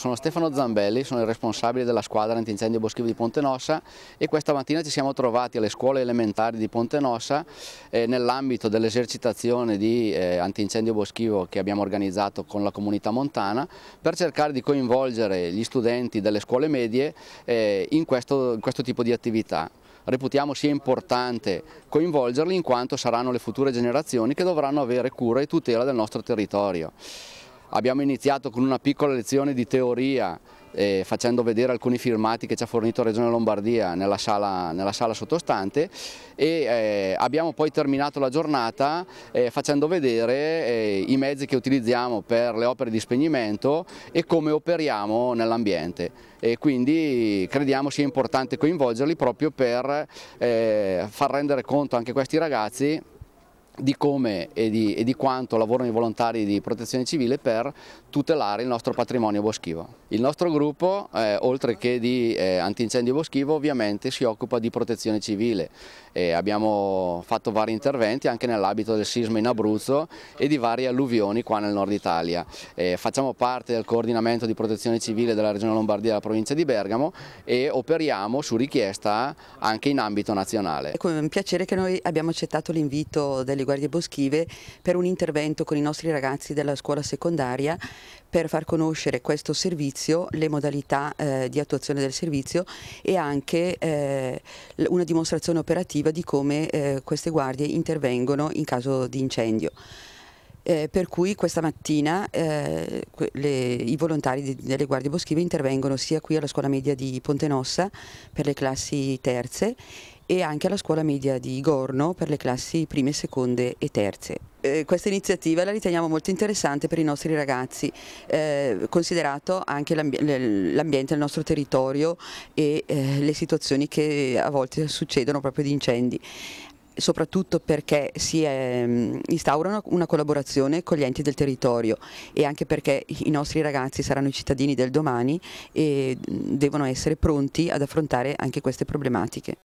Sono Stefano Zambelli, sono il responsabile della squadra antincendio boschivo di Ponte Nossa e questa mattina ci siamo trovati alle scuole elementari di Ponte Nossa eh, nell'ambito dell'esercitazione di eh, antincendio boschivo che abbiamo organizzato con la comunità montana per cercare di coinvolgere gli studenti delle scuole medie eh, in, questo, in questo tipo di attività reputiamo sia importante coinvolgerli in quanto saranno le future generazioni che dovranno avere cura e tutela del nostro territorio. Abbiamo iniziato con una piccola lezione di teoria eh, facendo vedere alcuni firmati che ci ha fornito Regione Lombardia nella sala, nella sala sottostante e eh, abbiamo poi terminato la giornata eh, facendo vedere eh, i mezzi che utilizziamo per le opere di spegnimento e come operiamo nell'ambiente e quindi crediamo sia importante coinvolgerli proprio per eh, far rendere conto anche a questi ragazzi di come e di, e di, quanto lavorano i volontari di protezione civile per tutelare il nostro patrimonio boschivo. Il nostro gruppo, eh, oltre che di eh, antincendio boschivo, ovviamente si occupa di protezione civile e abbiamo fatto vari interventi anche nell'abito del sisma in Abruzzo e di varie alluvioni qua nel nord Italia. E facciamo parte del coordinamento di protezione civile della regione Lombardia e della provincia di Bergamo e operiamo su richiesta anche in ambito nazionale. È con un piacere che noi abbiamo accettato l'invito delle guardie boschive per un intervento con i nostri ragazzi della scuola secondaria per far conoscere questo servizio, le modalità eh, di attuazione del servizio e anche eh, una dimostrazione operativa di come eh, queste guardie intervengono in caso di incendio. Eh, per cui questa mattina eh, le, i volontari di, delle guardie boschive intervengono sia qui alla scuola media di Pontenossa per le classi terze e anche alla scuola media di Gorno per le classi prime, seconde e terze eh, questa iniziativa la riteniamo molto interessante per i nostri ragazzi, eh, considerato anche l'ambiente, il nostro territorio e eh, le situazioni che a volte succedono proprio di incendi soprattutto perché si è, ehm, instaurano una collaborazione con gli enti del territorio e anche perché i nostri ragazzi saranno i cittadini del domani e mm, devono essere pronti ad affrontare anche queste problematiche.